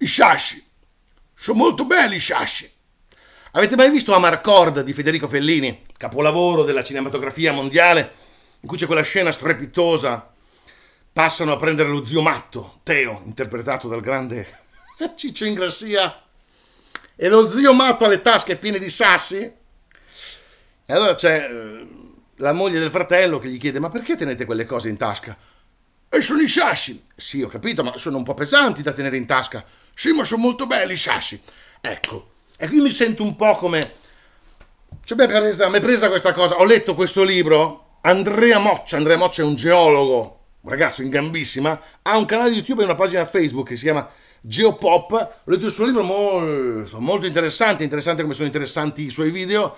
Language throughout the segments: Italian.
I sciasci. Sono molto belli i sciasci. Avete mai visto Amarcord di Federico Fellini, capolavoro della cinematografia mondiale, in cui c'è quella scena strepitosa? Passano a prendere lo zio matto, Teo, interpretato dal grande Ciccio Ingrassia, e lo zio matto ha le tasche piene di sassi. E allora c'è eh, la moglie del fratello che gli chiede: Ma perché tenete quelle cose in tasca? E sono i sassi. Sì, ho capito, ma sono un po' pesanti da tenere in tasca. Sì, ma sono molto belli i sassi. Ecco, e qui mi sento un po' come... Cioè, mi è presa, presa questa cosa, ho letto questo libro, Andrea Moccia, Andrea Moccia è un geologo, un ragazzo in gambissima, ha un canale YouTube e una pagina Facebook che si chiama Geopop, ho letto il suo libro molto, molto interessante, interessante come sono interessanti i suoi video,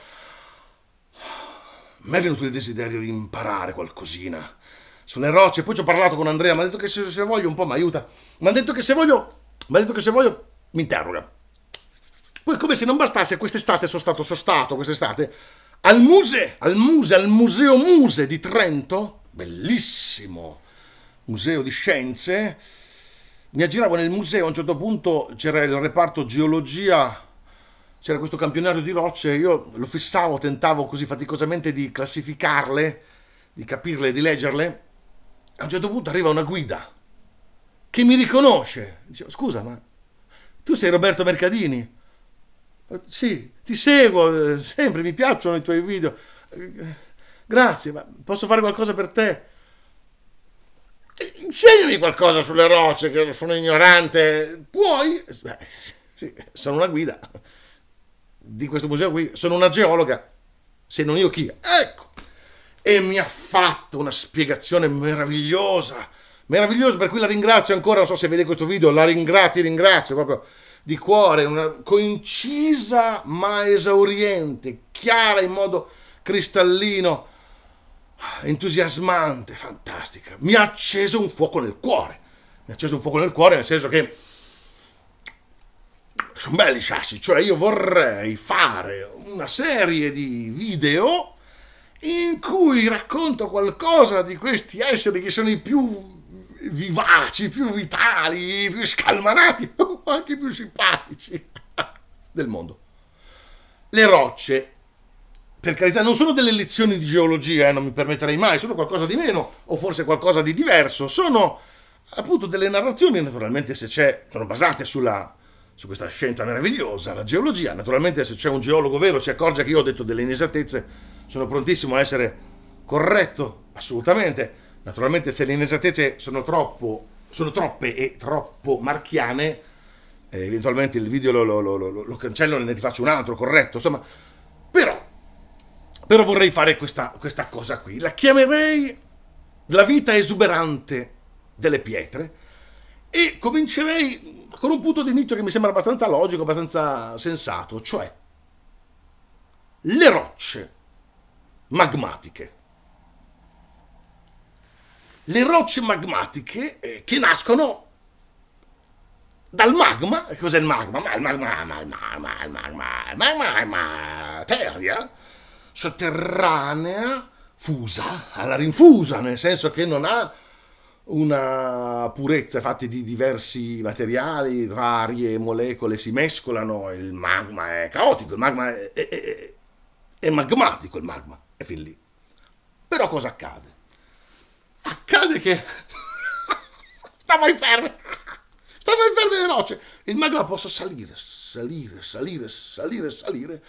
mi è venuto il desiderio di imparare qualcosina sulle rocce, poi ci ho parlato con Andrea, mi ha detto che se, se voglio un po' mi aiuta, mi ha detto che se voglio mi ha detto che se voglio mi interroga. Poi come se non bastasse, quest'estate sono stato sono stato, quest'estate, al Muse, al Muse, al Museo Muse di Trento, bellissimo museo di scienze, mi aggiravo nel museo, a un certo punto c'era il reparto geologia, c'era questo campionario di rocce, io lo fissavo, tentavo così faticosamente di classificarle, di capirle, di leggerle, a un certo punto arriva una guida, che mi riconosce. Dice, scusa, ma tu sei Roberto Mercadini? Eh, sì, ti seguo, eh, sempre mi piacciono i tuoi video. Grazie, ma posso fare qualcosa per te? Eh, insegnami qualcosa sulle rocce, che sono ignorante. Puoi? Beh, sì, sono una guida di questo museo qui, sono una geologa, se non io chi? Ecco! E mi ha fatto una spiegazione meravigliosa meraviglioso per cui la ringrazio ancora, non so se vede questo video, la ringrazio, ringrazio proprio di cuore, una coincisa ma esauriente, chiara in modo cristallino, entusiasmante, fantastica. Mi ha acceso un fuoco nel cuore, mi ha acceso un fuoco nel cuore nel senso che sono belli i sassi, cioè io vorrei fare una serie di video in cui racconto qualcosa di questi esseri che sono i più vivaci, più vitali, più scalmanati, anche più simpatici del mondo. Le rocce, per carità, non sono delle lezioni di geologia, eh, non mi permetterei mai, sono qualcosa di meno o forse qualcosa di diverso, sono appunto delle narrazioni, naturalmente se c'è, sono basate sulla, su questa scienza meravigliosa, la geologia, naturalmente se c'è un geologo vero si accorge che io ho detto delle inesattezze, sono prontissimo a essere corretto, assolutamente, Naturalmente se le inesattezze sono, troppo, sono troppe e troppo marchiane, eh, eventualmente il video lo, lo, lo, lo, cancello e ne rifaccio un altro, corretto, insomma. Però, però vorrei fare questa, questa cosa qui. La chiamerei la vita esuberante delle pietre e comincerei con un punto di inizio che mi sembra abbastanza logico, abbastanza sensato, cioè le rocce magmatiche le rocce magmatiche eh, che nascono dal magma, cos'è il magma? Ma il magma, ma il magma, il magma, il magma è materia sotterranea fusa, alla rinfusa, nel senso che non ha una purezza fatta di diversi materiali, varie molecole si mescolano, il magma è caotico, il magma è, è, è, è magmatico, il magma è fin lì. Però cosa accade? accade che... sta in ferme Sta in ferme le rocce! Il magma possa salire, salire, salire, salire, salire,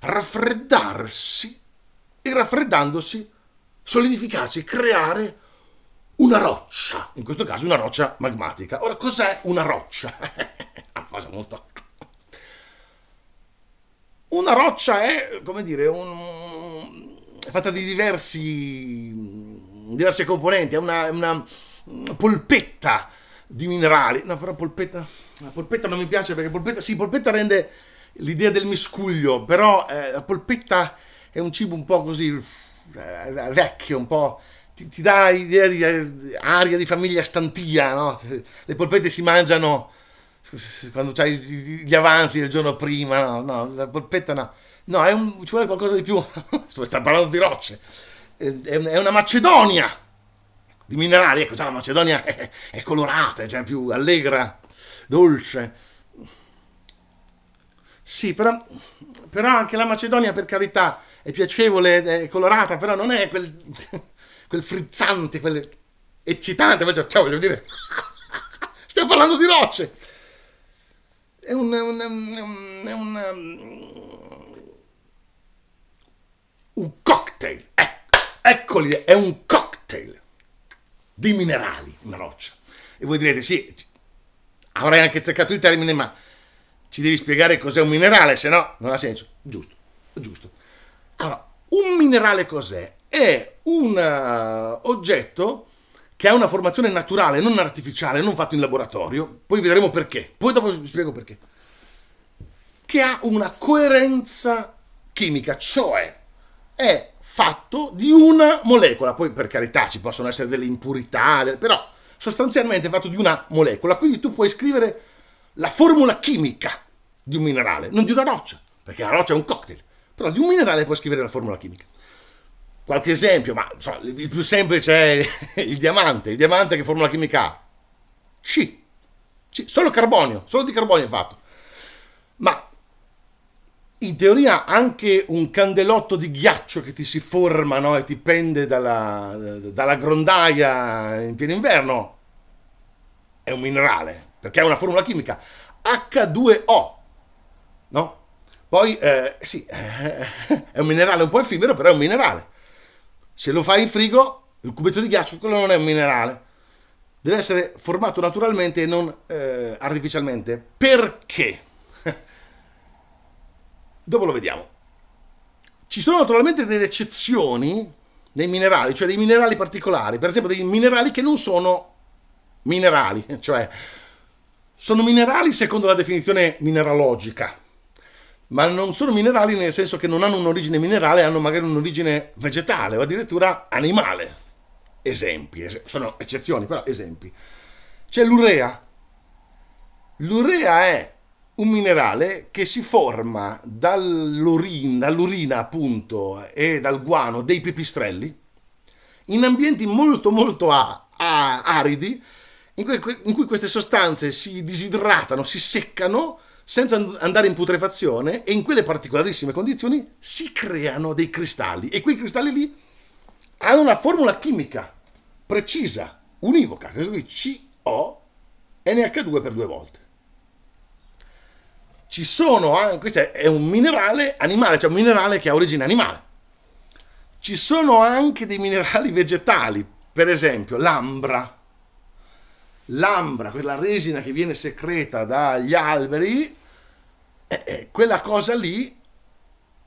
raffreddarsi e raffreddandosi solidificarsi, creare una roccia, in questo caso una roccia magmatica. Ora, cos'è una roccia? una cosa molto... Una roccia è, come dire, un... è fatta di diversi diverse componenti, è una, una mm, polpetta di minerali. No, però polpetta, la polpetta non mi piace perché polpetta, sì, polpetta rende l'idea del miscuglio, però eh, la polpetta è un cibo un po' così eh, vecchio, un po'... Ti, ti dà l'idea di eh, aria di famiglia stantia, no? Le polpette si mangiano quando c'hai gli avanzi del giorno prima, no, no, la polpetta no. No, un, ci vuole qualcosa di più. Sta parlando di rocce. Eh, è una Macedonia di minerali, ecco già la Macedonia è, è colorata, è già più allegra, dolce. Sì, però, però, anche la Macedonia, per carità, è piacevole, è colorata, però non è quel, quel frizzante, quel eccitante, cioè, voglio dire, stiamo parlando di rocce. È un, un, un, un Eccoli, è un cocktail di minerali, una roccia. E voi direte, sì, avrei anche cercato il termine, ma ci devi spiegare cos'è un minerale, se no non ha senso. Giusto, giusto. Allora, un minerale cos'è? È un uh, oggetto che ha una formazione naturale, non artificiale, non fatto in laboratorio, poi vedremo perché, poi dopo vi spiego perché, che ha una coerenza chimica, cioè è fatto di una molecola. Poi per carità ci possono essere delle impurità, però sostanzialmente è fatto di una molecola. Quindi tu puoi scrivere la formula chimica di un minerale, non di una roccia, perché la roccia è un cocktail, però di un minerale puoi scrivere la formula chimica. Qualche esempio, ma so, il più semplice è il diamante. Il diamante che formula chimica ha? C. C. Solo carbonio, solo di carbonio è fatto. Ma in teoria anche un candelotto di ghiaccio che ti si forma no? e ti pende dalla, dalla grondaia in pieno inverno è un minerale, perché è una formula chimica, H2O, no? Poi, eh, sì, è un minerale un po' effimero, però è un minerale. Se lo fai in frigo, il cubetto di ghiaccio, quello non è un minerale. Deve essere formato naturalmente e non eh, artificialmente. Perché? Dopo lo vediamo. Ci sono naturalmente delle eccezioni nei minerali, cioè dei minerali particolari, per esempio dei minerali che non sono minerali, cioè sono minerali secondo la definizione mineralogica, ma non sono minerali nel senso che non hanno un'origine minerale, hanno magari un'origine vegetale o addirittura animale. Esempi, es- sono eccezioni, però esempi. C'è l'urea. L'urea è un minerale che si forma dall'urina, dall'urina appunto e dal guano dei pipistrelli in ambienti molto molto a, a, aridi in cui, in cui queste sostanze si disidratano, si seccano senza andare in putrefazione e in quelle particolarissime condizioni si creano dei cristalli e quei cristalli lì hanno una formula chimica precisa, univoca, questo qui CONH2 per due volte ci sono anche, questo è un minerale animale, cioè un minerale che ha origine animale. Ci sono anche dei minerali vegetali, per esempio l'ambra. L'ambra, quella resina che viene secreta dagli alberi, eh, quella cosa lì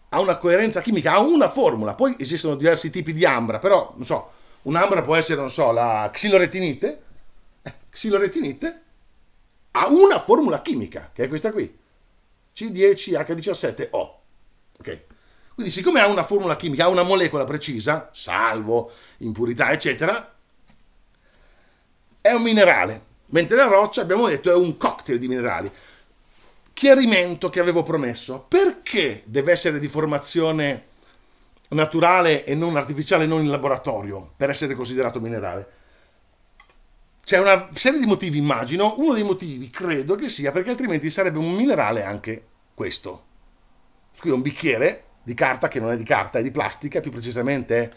ha una coerenza chimica, ha una formula. Poi esistono diversi tipi di ambra, però non so, un'ambra può essere, non so, la xiloretinite. Eh, xiloretinite ha una formula chimica, che è questa qui. C10, H17O. Okay. Quindi siccome ha una formula chimica, ha una molecola precisa, salvo impurità, eccetera, è un minerale, mentre la roccia, abbiamo detto, è un cocktail di minerali. Chiarimento che avevo promesso, perché deve essere di formazione naturale e non artificiale, non in laboratorio, per essere considerato minerale? C'è una serie di motivi, immagino, uno dei motivi credo che sia perché altrimenti sarebbe un minerale anche questo. Qui è un bicchiere di carta che non è di carta, è di plastica, più precisamente è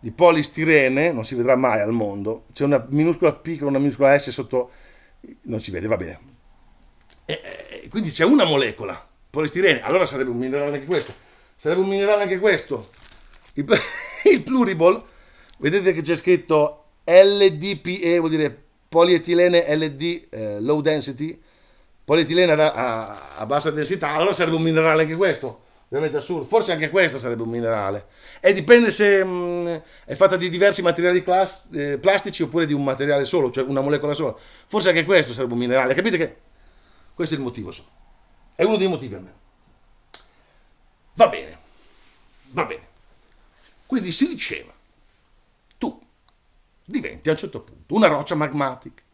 di polistirene, non si vedrà mai al mondo. C'è una minuscola P con una minuscola S sotto, non si vede, va bene. E, e, quindi c'è una molecola, polistirene, allora sarebbe un minerale anche questo. Sarebbe un minerale anche questo. Il, il pluriball, vedete che c'è scritto LDPE, vuol dire polietilene LD eh, low density, polietilena a, a bassa densità, allora sarebbe un minerale anche questo ovviamente assurdo, forse anche questo sarebbe un minerale. E dipende se mh, mm, è fatta di diversi materiali class, eh, plastici oppure di un materiale solo, cioè una molecola sola. Forse anche questo sarebbe un minerale. Capite che questo è il motivo solo. È uno dei motivi almeno. Va bene, va bene. Quindi si diceva, tu diventi a un certo punto una roccia magmatica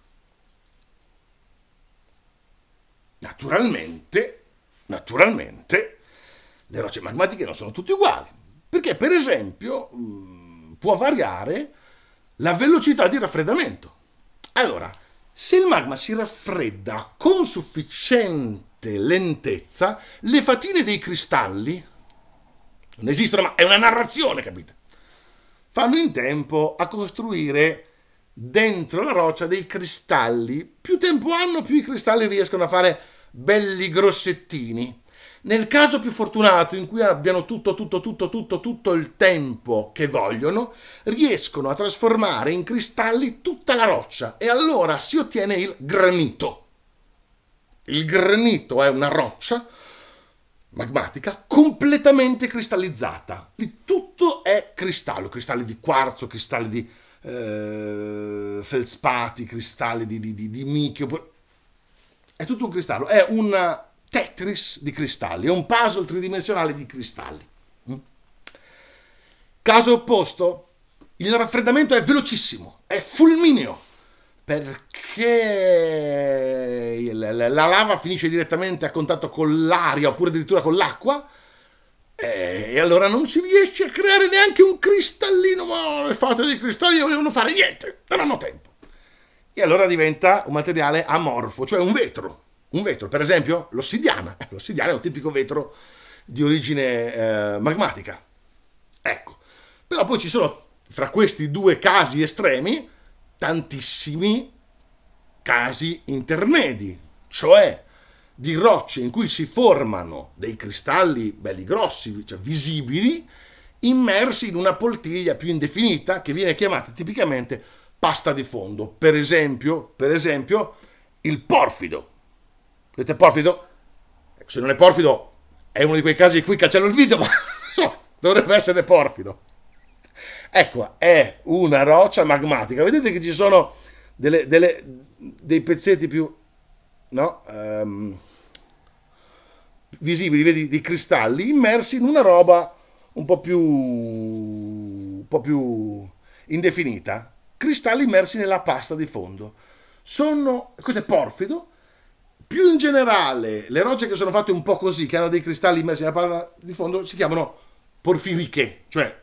Naturalmente, naturalmente, le rocce magmatiche non sono tutte uguali, perché per esempio mm, può variare la velocità di raffreddamento. Allora, se il magma si raffredda con sufficiente lentezza, le fatine dei cristalli non esistono, ma è una narrazione, capite? Fanno in tempo a costruire dentro la roccia dei cristalli. Più tempo hanno, più i cristalli riescono a fare belli grossettini. Nel caso più fortunato in cui abbiano tutto, tutto, tutto, tutto, tutto il tempo che vogliono, riescono a trasformare in cristalli tutta la roccia e allora si ottiene il granito. Il granito è una roccia magmatica completamente cristallizzata. Lì tutto è cristallo, cristalli di quarzo, cristalli di eh, felspati, cristalli di, di, di, di michio, è tutto un cristallo, è un eh, Tetris di cristalli, è un puzzle tridimensionale di cristalli. Mm? Caso opposto, il raffreddamento è velocissimo, è fulmineo, perché la lava finisce direttamente a contatto con l'aria oppure addirittura con l'acqua e allora non si riesce a creare neanche un cristallino, ma le fate dei cristalli non volevano fare niente, non hanno tempo e allora diventa un materiale amorfo, cioè un vetro. Un vetro, per esempio, l'ossidiana. Eh, l'ossidiana è un tipico vetro di origine eh, magmatica. Ecco. Però poi ci sono, fra questi due casi estremi, tantissimi casi intermedi, cioè di rocce in cui si formano dei cristalli belli grossi, cioè visibili, immersi in una poltiglia più indefinita che viene chiamata tipicamente pasta di fondo. Per esempio, per esempio il porfido. Vedete porfido? Ecco, se non è porfido è uno di quei casi in cui cancello il video, ma dovrebbe essere porfido. Ecco, è una roccia magmatica. Vedete che ci sono delle, delle, dei pezzetti più no, um, visibili, vedi, di cristalli immersi in una roba un po' più, un po più indefinita cristalli immersi nella pasta di fondo. Sono, questo è porfido, più in generale le rocce che sono fatte un po' così, che hanno dei cristalli immersi nella pasta di fondo, si chiamano porfiriche, cioè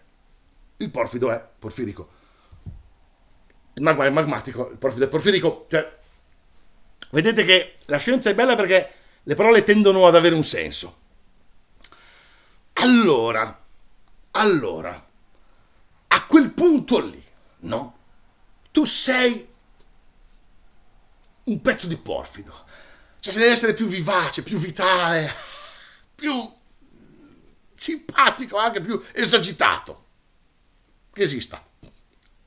il porfido è porfirico, il magma è magmatico, il porfido è porfirico, cioè vedete che la scienza è bella perché le parole tendono ad avere un senso. Allora, allora, a quel punto lì, no? tu sei un pezzo di porfido. Cioè, se devi essere più vivace, più vitale, più simpatico, anche più esagitato che esista.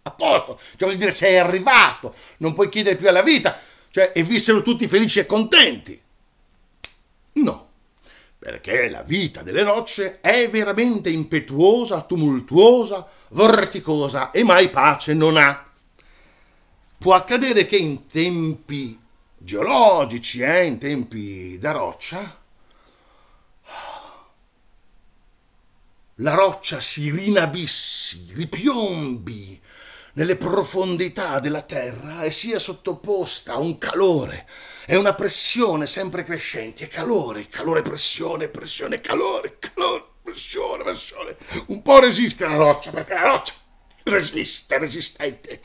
A posto, cioè vuol dire sei arrivato, non puoi chiedere più alla vita, cioè e vissero tutti felici e contenti. No, perché la vita delle rocce è veramente impetuosa, tumultuosa, vorticosa e mai pace non ha può accadere che in tempi geologici, eh, in tempi da roccia, la roccia si rinabissi, ripiombi nelle profondità della terra e sia sottoposta a un calore e una pressione sempre crescenti, e calore, calore, pressione, pressione, calore, calore, pressione, pressione. Un po' resiste la roccia, perché la roccia resiste, resistente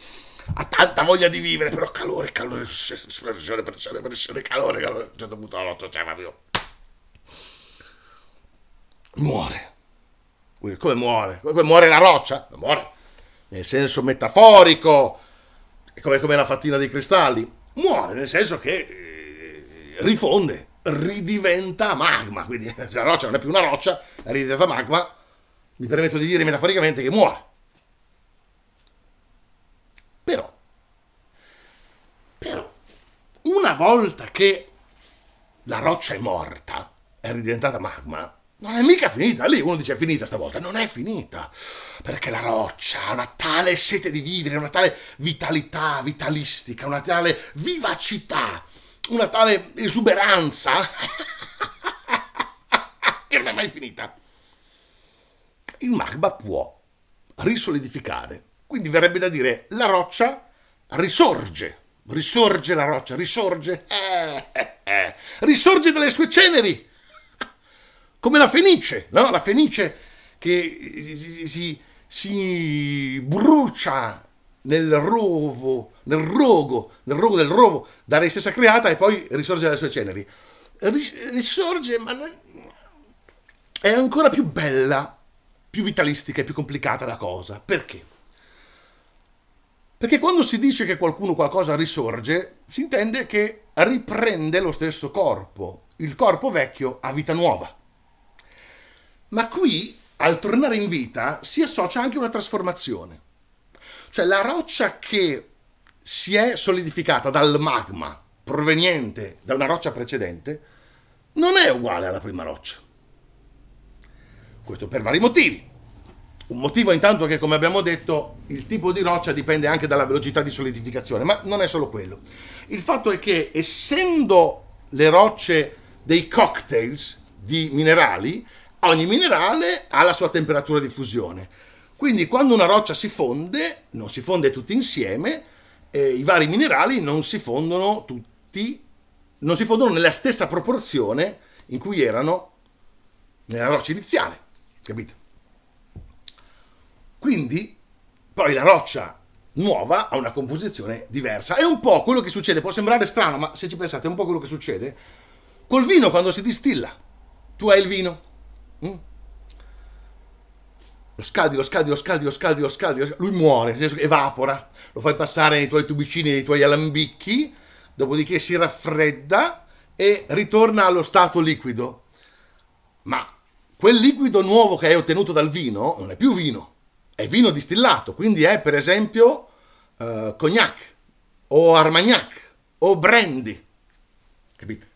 ha tanta voglia di vivere, però calore, calore, pressione, pressione, pressione, calore, calore. A un certo punto la c'è cioè, proprio. Muore. Come muore? Come muore la roccia? muore. Nel senso metaforico, come, come la fattina dei cristalli. Muore nel senso che eh, rifonde, ridiventa magma. Quindi eh, se la roccia non è più una roccia, è ridiventata magma, mi permetto di dire metaforicamente che muore però, però, una volta che la roccia è morta, è ridiventata magma, non è mica finita. Lì uno dice è finita stavolta. Non è finita. Perché la roccia ha una tale sete di vivere, una tale vitalità vitalistica, una tale vivacità, una tale esuberanza, che non è mai finita. Il magma può risolidificare quindi verrebbe da dire la roccia risorge, risorge la roccia, risorge, eh, eh, eh. risorge dalle sue ceneri, come la fenice, no? la fenice che si, si, si brucia nel rovo, nel rogo, nel rogo del rovo da lei stessa creata e poi risorge dalle sue ceneri. Risorge, ma è ancora più bella, più vitalistica e più complicata la cosa. Perché? Perché quando si dice che qualcuno qualcosa risorge, si intende che riprende lo stesso corpo. Il corpo vecchio a vita nuova. Ma qui, al tornare in vita, si associa anche una trasformazione. Cioè la roccia che si è solidificata dal magma proveniente da una roccia precedente non è uguale alla prima roccia. Questo per vari motivi. Un motivo intanto che, come abbiamo detto, il tipo di roccia dipende anche dalla velocità di solidificazione, ma non è solo quello. Il fatto è che, essendo le rocce dei cocktails di minerali, ogni minerale ha la sua temperatura di fusione. Quindi quando una roccia si fonde, non si fonde tutti insieme, eh, i vari minerali non si fondono tutti, non si fondono nella stessa proporzione in cui erano nella roccia iniziale. Capite? Quindi poi la roccia nuova ha una composizione diversa. È un po' quello che succede, può sembrare strano, ma se ci pensate è un po' quello che succede col vino quando si distilla. Tu hai il vino. Mm? Lo scaldi, lo scaldi, lo scaldi, lo scaldi, lo scaldi, lui muore, nel senso che evapora, lo fai passare nei tuoi tubicini, nei tuoi alambicchi, dopodiché si raffredda e ritorna allo stato liquido. Ma quel liquido nuovo che hai ottenuto dal vino non è più vino, è vino distillato, quindi è per esempio eh, cognac o armagnac o brandy, capite?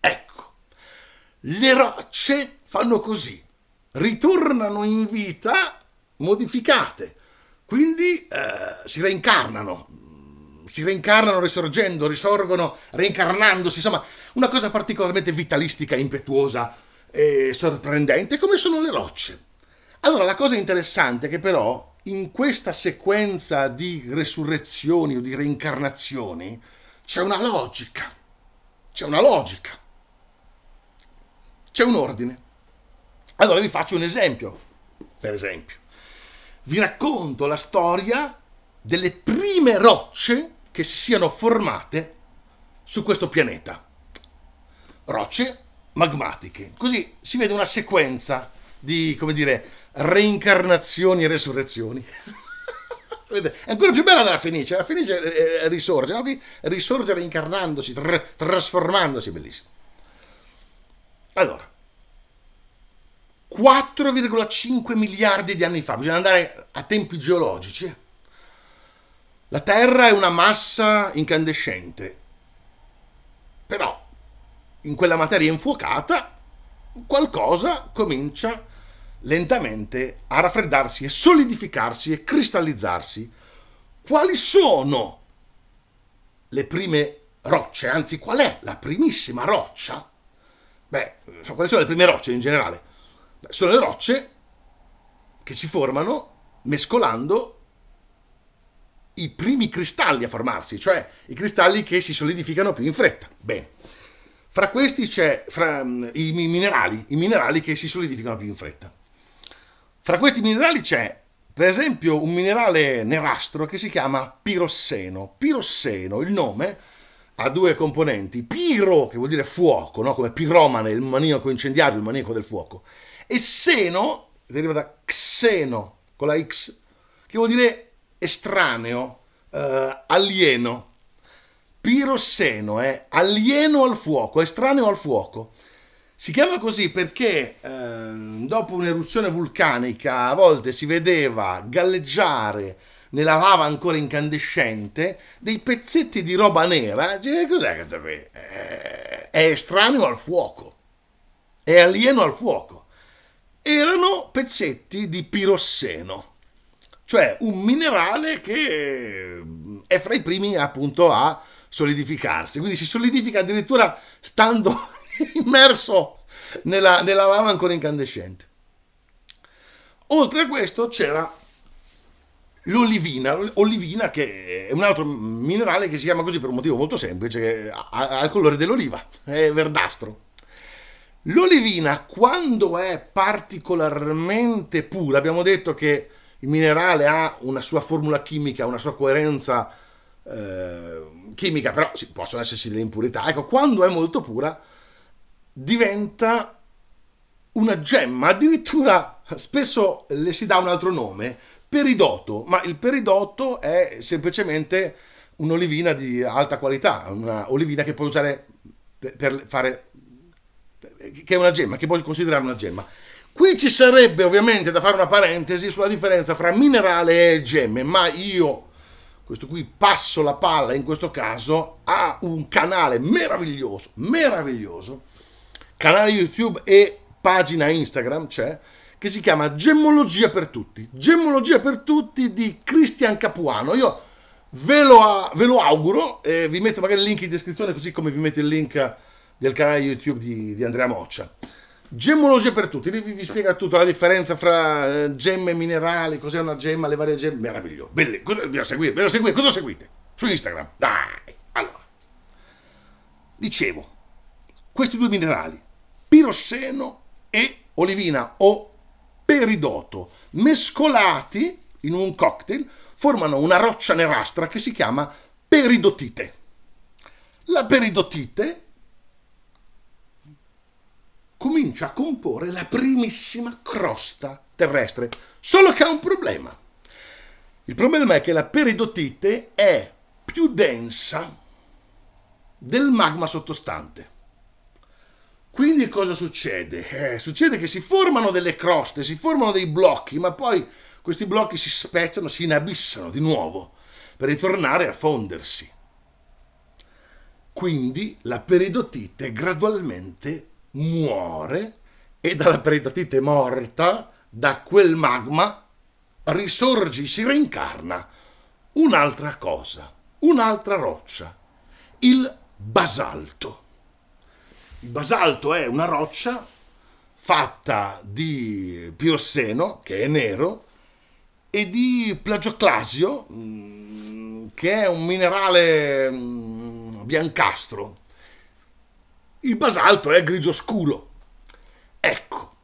Ecco, le rocce fanno così, ritornano in vita modificate, quindi eh, si reincarnano, mm, si reincarnano risorgendo, risorgono reincarnandosi, insomma, una cosa particolarmente vitalistica, impetuosa e sorprendente come sono le rocce. Allora, la cosa interessante è che però in questa sequenza di resurrezioni o di reincarnazioni c'è una logica, c'è una logica, c'è un ordine. Allora vi faccio un esempio, per esempio. Vi racconto la storia delle prime rocce che si siano formate su questo pianeta. Rocce magmatiche. Così si vede una sequenza di, come dire, reincarnazioni e resurrezioni. È ancora più bella della Fenice, la Fenice eh, eh, risorge, no? Qui risorge reincarnandosi, tr- trasformandosi, bellissimo. Allora, 4,5 miliardi di anni fa, bisogna andare a tempi geologici. Eh. La Terra è una massa incandescente, però in quella materia infuocata qualcosa comincia a lentamente a raffreddarsi e solidificarsi e cristallizzarsi. Quali sono le prime rocce? Anzi, qual è la primissima roccia? Beh, quali sono le prime rocce in generale? Beh, sono le rocce che si formano mescolando i primi cristalli a formarsi, cioè i cristalli che si solidificano più in fretta. Bene. Fra questi c'è fra, mm, i minerali, i minerali che si solidificano più in fretta. Fra questi minerali c'è per esempio un minerale nerastro che si chiama pirosseno. Pirosseno, il nome ha due componenti, piro che vuol dire fuoco, no? come piromane, il maniaco incendiario, il maniaco del fuoco, e seno deriva da xeno con la x, che vuol dire estraneo, eh, alieno. Pirosseno è alieno al fuoco, estraneo al fuoco. Si chiama così perché eh, dopo un'eruzione vulcanica a volte si vedeva galleggiare nella lava ancora incandescente dei pezzetti di roba nera. Eh, cos'è che sapete? Eh, è estraneo al fuoco, è alieno al fuoco. Erano pezzetti di pirosseno, cioè un minerale che ehm, è fra i primi appunto a solidificarsi, quindi si solidifica addirittura stando immerso nella, nella lava ancora incandescente. Oltre a questo c'era l'olivina, olivina che è un altro minerale che si chiama così per un motivo molto semplice, ha, il colore dell'oliva, è verdastro. L'olivina quando è particolarmente pura, abbiamo detto che il minerale ha una sua formula chimica, una sua coerenza eh, chimica, però possono esserci delle impurità, ecco, quando è molto pura diventa una gemma, addirittura spesso le si dà un altro nome, peridoto, ma il peridoto è semplicemente un'olivina di alta qualità, un'olivina che puoi usare per fare che è una gemma, che puoi considerare una gemma. Qui ci sarebbe ovviamente da fare una parentesi sulla differenza fra minerale e gemme, ma io questo qui passo la palla in questo caso a un canale meraviglioso, meraviglioso canale YouTube e pagina Instagram c'è, che si chiama Gemmologia per tutti. Gemmologia per tutti di Cristian Capuano. Io ve lo, ve lo auguro, eh, vi metto magari il link in descrizione così come vi metto il link del canale YouTube di, di Andrea Moccia. Gemmologia per tutti, lì vi, vi spiega tutto la differenza fra eh, gemme minerali, cos'è una gemma, le varie gemme, meraviglioso, belle, cosa, seguire, vi seguire, cosa seguite? Su Instagram, dai, allora, dicevo, questi due minerali, Pirosseno e olivina o peridoto, mescolati in un cocktail, formano una roccia nerastra che si chiama peridotite. La peridotite comincia a comporre la primissima crosta terrestre, solo che ha un problema. Il problema è che la peridotite è più densa del magma sottostante. Quindi cosa succede? Eh, succede che si formano delle croste, si formano dei blocchi, ma poi questi blocchi si spezzano, si inabissano di nuovo per ritornare a fondersi. Quindi la peridotite gradualmente muore e dalla peridotite morta, da quel magma, risorge, si reincarna un'altra cosa, un'altra roccia, il basalto. Il basalto è una roccia fatta di pirosseno, che è nero, e di plagioclasio, mm, che è un minerale mm, biancastro. Il basalto è grigio scuro. Ecco,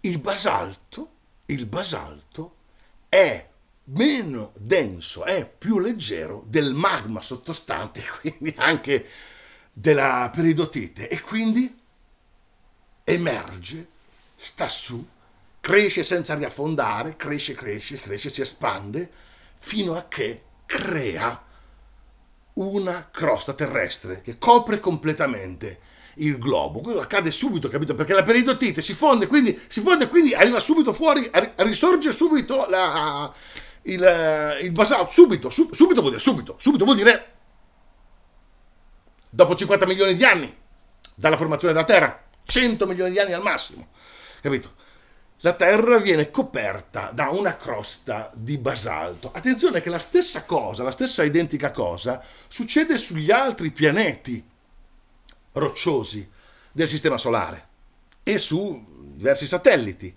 il basalto, il basalto è meno denso, è più leggero del magma sottostante, quindi anche della peridotite e quindi emerge, sta su, cresce senza riaffondare, cresce, cresce, cresce, si espande fino a che crea una crosta terrestre che copre completamente il globo. Quello accade subito, capito? Perché la peridotite si fonde, quindi, si fonde, quindi arriva subito fuori, risorge subito la, il, il basalto, subito, su, subito vuol dire subito, subito vuol dire dopo 50 milioni di anni dalla formazione della Terra, 100 milioni di anni al massimo, capito? La Terra viene coperta da una crosta di basalto. Attenzione che la stessa cosa, la stessa identica cosa, succede sugli altri pianeti rocciosi del Sistema Solare e su diversi satelliti.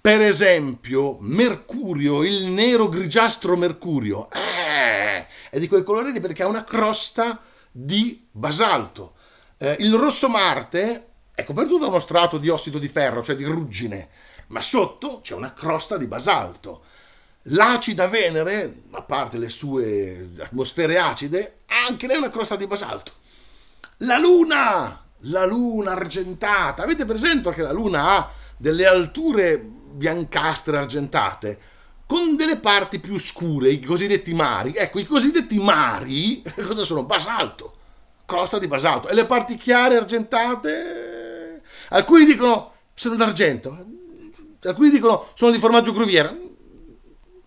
Per esempio, Mercurio, il nero grigiastro Mercurio, eh, è di quel colore lì perché ha una crosta di basalto. Eh, il rosso Marte è coperto da uno strato di ossido di ferro, cioè di ruggine, ma sotto c'è una crosta di basalto. L'acida Venere, a parte le sue atmosfere acide, ha anche lei una crosta di basalto. La Luna, la Luna argentata, avete presente che la Luna ha delle alture biancastre argentate? con delle parti più scure, i cosiddetti mari. Ecco, i cosiddetti mari cosa sono? Basalto, crosta di basalto. E le parti chiare, argentate? Alcuni dicono sono d'argento, alcuni dicono sono di formaggio gruviera,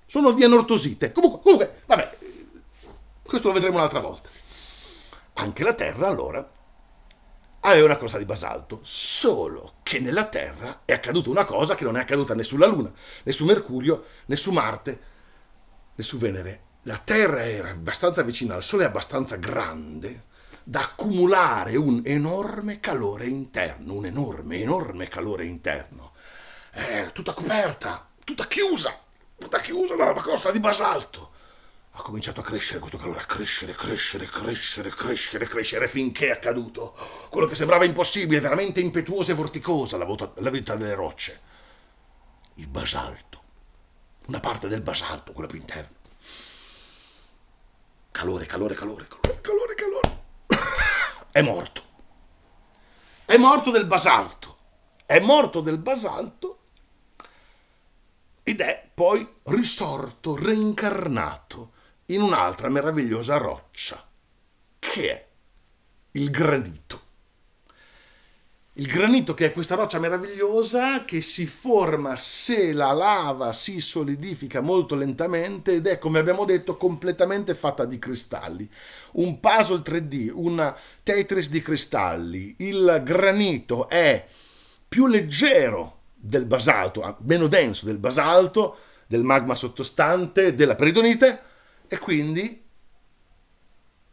sono di anortosite. Comunque, comunque, vabbè, questo lo vedremo un'altra volta. Anche la Terra, allora, aveva una crosta di basalto, solo che nella Terra è accaduta una cosa che non è accaduta né sulla Luna, né su Mercurio, né su Marte, né su Venere. La Terra era abbastanza vicina al Sole, abbastanza grande, da accumulare un enorme calore interno, un enorme, enorme calore interno. È tutta coperta, tutta chiusa, tutta chiusa dalla costa di basalto ha cominciato a crescere questo calore, a crescere, crescere, crescere, crescere, crescere, finché è accaduto quello che sembrava impossibile, veramente impetuosa e vorticosa la, vota, la vita delle rocce. Il basalto, una parte del basalto, quella più interna. Calore, calore, calore, calore, calore, calore. è morto. È morto del basalto. È morto del basalto ed è poi risorto, reincarnato in un'altra meravigliosa roccia, che è il granito. Il granito che è questa roccia meravigliosa che si forma se la lava si solidifica molto lentamente ed è, come abbiamo detto, completamente fatta di cristalli. Un puzzle 3D, una Tetris di cristalli. Il granito è più leggero del basalto, meno denso del basalto, del magma sottostante, della peridonite, e quindi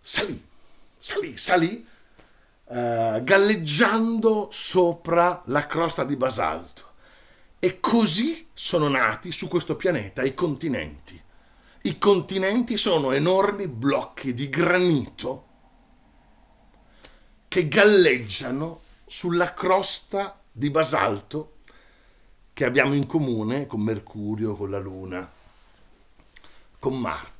salì, salì, salì, eh, galleggiando sopra la crosta di basalto. E così sono nati su questo pianeta i continenti. I continenti sono enormi blocchi di granito che galleggiano sulla crosta di basalto che abbiamo in comune con Mercurio, con la Luna, con Marte.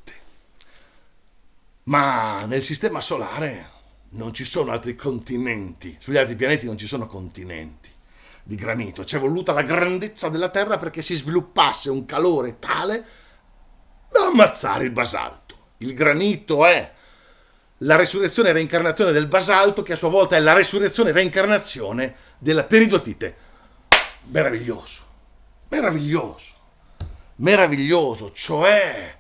Ma nel sistema solare non ci sono altri continenti, sugli altri pianeti non ci sono continenti di granito, c'è voluta la grandezza della Terra perché si sviluppasse un calore tale da ammazzare il basalto. Il granito è la resurrezione e reincarnazione del basalto che a sua volta è la resurrezione e reincarnazione della peridotite. Meraviglioso, meraviglioso, meraviglioso, cioè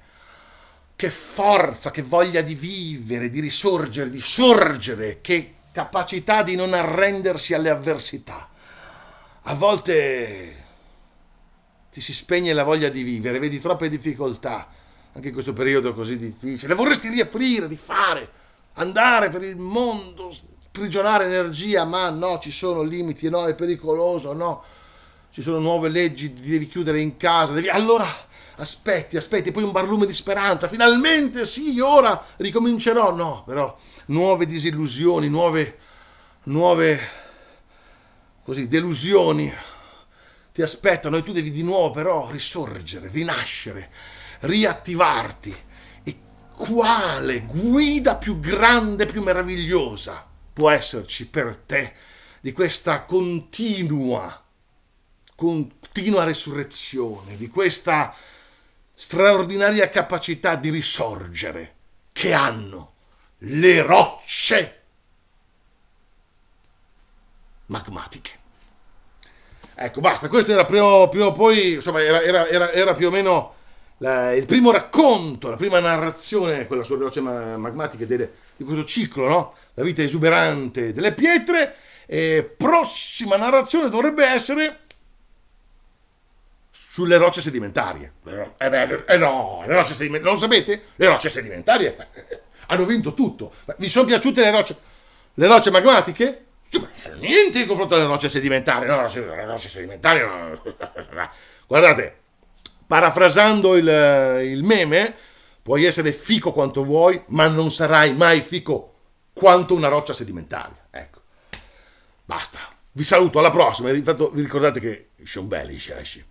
che forza, che voglia di vivere, di risorgere, di sorgere, che capacità di non arrendersi alle avversità. A volte ti si spegne la voglia di vivere, vedi troppe difficoltà, anche in questo periodo così difficile, vorresti riaprire, rifare, andare per il mondo, sprigionare energia, ma no, ci sono limiti, no, è pericoloso, no, ci sono nuove leggi, devi chiudere in casa, devi... Allora aspetti, aspetti, poi un barlume di speranza, finalmente sì, ora ricomincerò, no, però nuove disillusioni, nuove, nuove così, delusioni ti aspettano e tu devi di nuovo però risorgere, rinascere, riattivarti. E quale guida più grande, più meravigliosa può esserci per te di questa continua, continua resurrezione, di questa straordinaria capacità di risorgere che hanno le rocce magmatiche. Ecco, basta, questo era prima, o poi, insomma, era, era, era, era più o meno la, il primo racconto, la prima narrazione, quella sulle rocce magmatiche delle, di questo ciclo, no? La vita esuberante delle pietre. E prossima narrazione dovrebbe essere sulle rocce sedimentarie. Eh, beh, eh no, le rocce sedimentarie, non lo sapete? Le rocce sedimentarie hanno vinto tutto. Ma vi sono piaciute le rocce, le rocce magmatiche? Cioè, ma sono niente in confronto alle rocce sedimentarie. No, le rocce sedimentarie... No. Guardate, parafrasando il, il meme, puoi essere fico quanto vuoi, ma non sarai mai fico quanto una roccia sedimentaria. Ecco, basta. Vi saluto, alla prossima. Infatti, vi ricordate che Sean Belly esce.